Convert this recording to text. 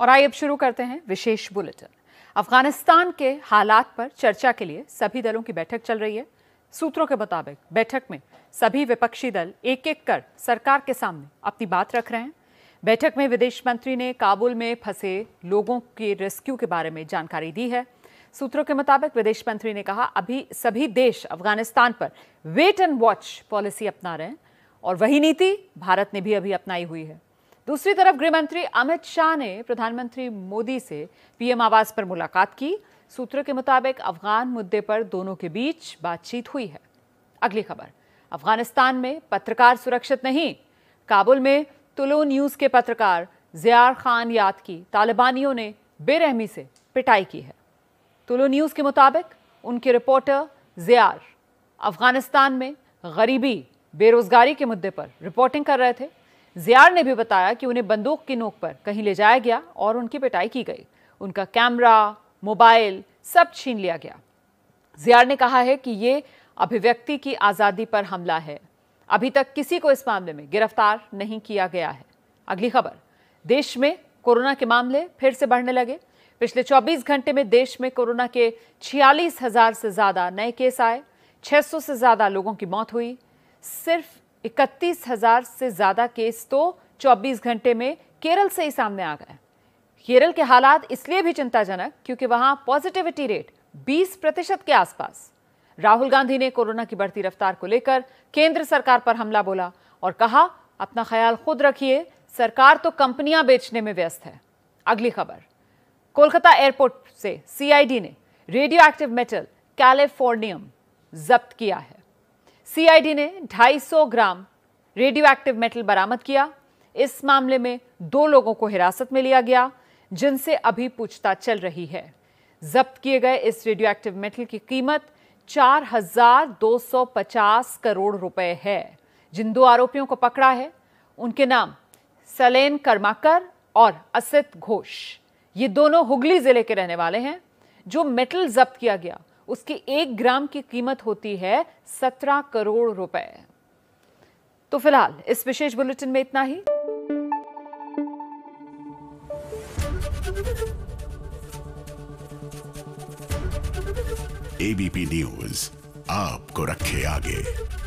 और आइए अब शुरू करते हैं विशेष बुलेटिन अफगानिस्तान के हालात पर चर्चा के लिए सभी दलों की बैठक चल रही है सूत्रों के मुताबिक बैठक में सभी विपक्षी दल एक एक कर सरकार के सामने अपनी बात रख रहे हैं बैठक में विदेश मंत्री ने काबुल में फंसे लोगों के रेस्क्यू के बारे में जानकारी दी है सूत्रों के मुताबिक विदेश मंत्री ने कहा अभी सभी देश अफगानिस्तान पर वेट एंड वॉच पॉलिसी अपना रहे हैं और वही नीति भारत ने भी अभी अपनाई हुई है दूसरी तरफ गृहमंत्री अमित शाह ने प्रधानमंत्री मोदी से पीएम आवास पर मुलाकात की सूत्रों के मुताबिक अफगान मुद्दे पर दोनों के बीच बातचीत हुई है अगली खबर अफगानिस्तान में पत्रकार सुरक्षित नहीं काबुल में तुलो न्यूज के पत्रकार जियार खान याद की तालिबानियों ने बेरहमी से पिटाई की है तुलो न्यूज के मुताबिक उनके रिपोर्टर जियार अफगानिस्तान में गरीबी बेरोजगारी के मुद्दे पर रिपोर्टिंग कर रहे थे जियार ने भी बताया कि उन्हें बंदूक की नोक पर कहीं ले जाया गया और उनकी पिटाई की गई उनका कैमरा मोबाइल सब छीन लिया गया जियार ने कहा है कि ये अभिव्यक्ति की आज़ादी पर हमला है अभी तक किसी को इस मामले में गिरफ्तार नहीं किया गया है अगली खबर देश में कोरोना के मामले फिर से बढ़ने लगे पिछले 24 घंटे में देश में कोरोना के छियालीस हजार से ज़्यादा नए केस आए 600 से ज़्यादा लोगों की मौत हुई सिर्फ इकतीस हजार से ज़्यादा केस तो 24 घंटे में केरल से ही सामने आ गए केरल के हालात इसलिए भी चिंताजनक क्योंकि वहां पॉजिटिविटी रेट 20 प्रतिशत के आसपास राहुल गांधी ने कोरोना की बढ़ती रफ्तार को लेकर केंद्र सरकार पर हमला बोला और कहा अपना ख्याल खुद रखिए सरकार तो कंपनियां बेचने में व्यस्त है अगली खबर कोलकाता एयरपोर्ट से सीआईडी ने रेडियो एक्टिव मेटल कैलिफोर्नियम जब्त किया है सीआईडी ने 250 ग्राम रेडियो एक्टिव मेटल बरामद किया इस मामले में दो लोगों को हिरासत में लिया गया जिनसे अभी पूछताछ चल रही है जब्त किए गए इस रेडियो एक्टिव मेटल की कीमत 4,250 करोड़ रुपए है जिन दो आरोपियों को पकड़ा है उनके नाम सलेन कर्माकर और असित घोष ये दोनों हुगली जिले के रहने वाले हैं जो मेटल जब्त किया गया उसकी एक ग्राम की कीमत होती है सत्रह करोड़ रुपए तो फिलहाल इस विशेष बुलेटिन में इतना ही एबीपी न्यूज आपको रखे आगे